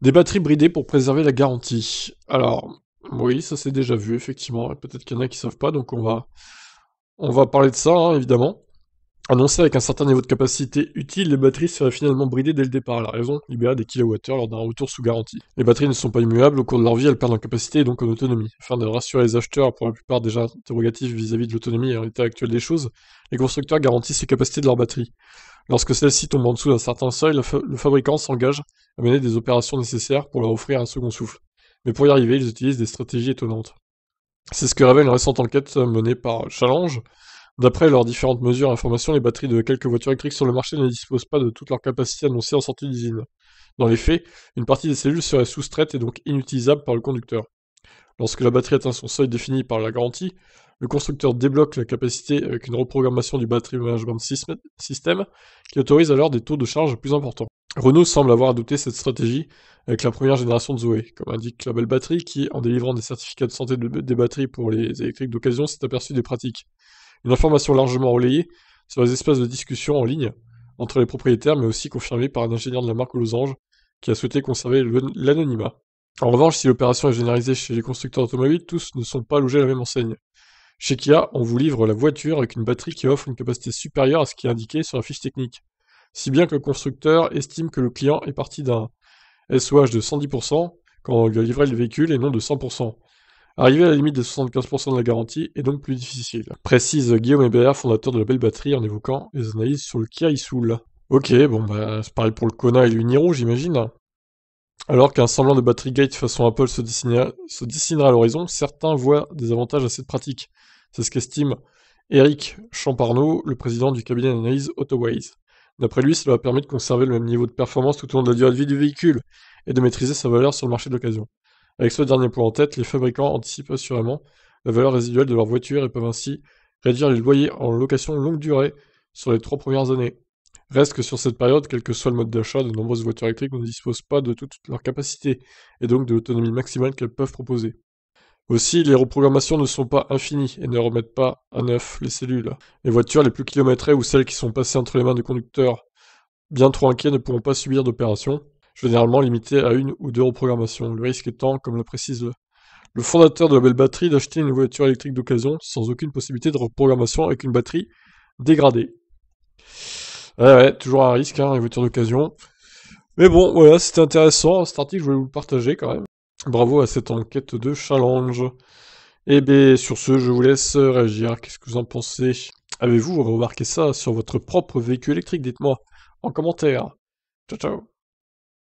Des batteries bridées pour préserver la garantie. Alors, oui, ça c'est déjà vu, effectivement. Peut-être qu'il y en a qui savent pas, donc on va, on va parler de ça, hein, évidemment. Annoncé avec un certain niveau de capacité utile, les batteries seraient finalement bridées dès le départ à la raison, libérées des kilowattheures lors d'un retour sous garantie. Les batteries ne sont pas immuables, au cours de leur vie elles perdent en capacité et donc en autonomie. Afin de rassurer les acheteurs, pour la plupart déjà interrogatifs vis-à-vis de l'autonomie et en l'état actuel des choses, les constructeurs garantissent les capacités de leurs batteries. Lorsque celles-ci tombent en dessous d'un certain seuil, le fabricant s'engage à mener des opérations nécessaires pour leur offrir un second souffle. Mais pour y arriver, ils utilisent des stratégies étonnantes. C'est ce que révèle une récente enquête euh, menée par Challenge, D'après leurs différentes mesures et informations, les batteries de quelques voitures électriques sur le marché ne disposent pas de toute leur capacité annoncée en sortie d'usine. Dans les faits, une partie des cellules serait soustraite et donc inutilisable par le conducteur. Lorsque la batterie atteint son seuil défini par la garantie, le constructeur débloque la capacité avec une reprogrammation du Battery Management System qui autorise alors des taux de charge plus importants. Renault semble avoir adopté cette stratégie avec la première génération de Zoé, comme indique la belle batterie qui, en délivrant des certificats de santé des batteries pour les électriques d'occasion, s'est aperçu des pratiques. Une information largement relayée sur les espaces de discussion en ligne entre les propriétaires, mais aussi confirmée par un ingénieur de la marque Losange, qui a souhaité conserver l'anonymat. En revanche, si l'opération est généralisée chez les constructeurs automobiles, tous ne sont pas logés à la même enseigne. Chez Kia, on vous livre la voiture avec une batterie qui offre une capacité supérieure à ce qui est indiqué sur la fiche technique, si bien que le constructeur estime que le client est parti d'un SOH de 110% quand il a livré le véhicule et non de 100%. Arriver à la limite de 75% de la garantie est donc plus difficile, précise Guillaume Hébert, fondateur de la belle batterie, en évoquant les analyses sur le Kia Soul. Ok, bon bah c'est pareil pour le Kona et le Niro, j'imagine. Alors qu'un semblant de batterie gate façon Apple se, dessinera, à l'horizon, certains voient des avantages à cette pratique. C'est ce qu'estime Eric Champarneau, le président du cabinet d'analyse AutoWays. D'après lui, cela va permettre de conserver le même niveau de performance tout au long de la durée de vie du véhicule et de maîtriser sa valeur sur le marché de l'occasion. Avec ce dernier point en tête, les fabricants anticipent assurément la valeur résiduelle de leurs voitures et peuvent ainsi réduire les loyers en location longue durée sur les trois premières années. Reste que sur cette période, quel que soit le mode d'achat, de nombreuses voitures électriques ne disposent pas de toutes leurs capacités et donc de l'autonomie maximale qu'elles peuvent proposer. Aussi, les reprogrammations ne sont pas infinies et ne remettent pas à neuf les cellules. Les voitures les plus kilométrées ou celles qui sont passées entre les mains des conducteurs bien trop inquiets ne pourront pas subir d'opérations, généralement limité à une ou deux reprogrammations, le risque étant, comme le précise le, fondateur de la belle batterie, d'acheter une voiture électrique d'occasion sans aucune possibilité de reprogrammation avec une batterie dégradée. ouais, toujours un risque, hein, voiture d'occasion. Mais bon, voilà, c'était intéressant. Cet article, je voulais vous le partager quand même. Bravo à cette enquête de challenge. Et eh bien, sur ce, je vous laisse euh, réagir. Qu'est-ce que vous en pensez Avez-vous remarqué ça sur votre propre véhicule électrique Dites-moi en commentaire. Ciao, ciao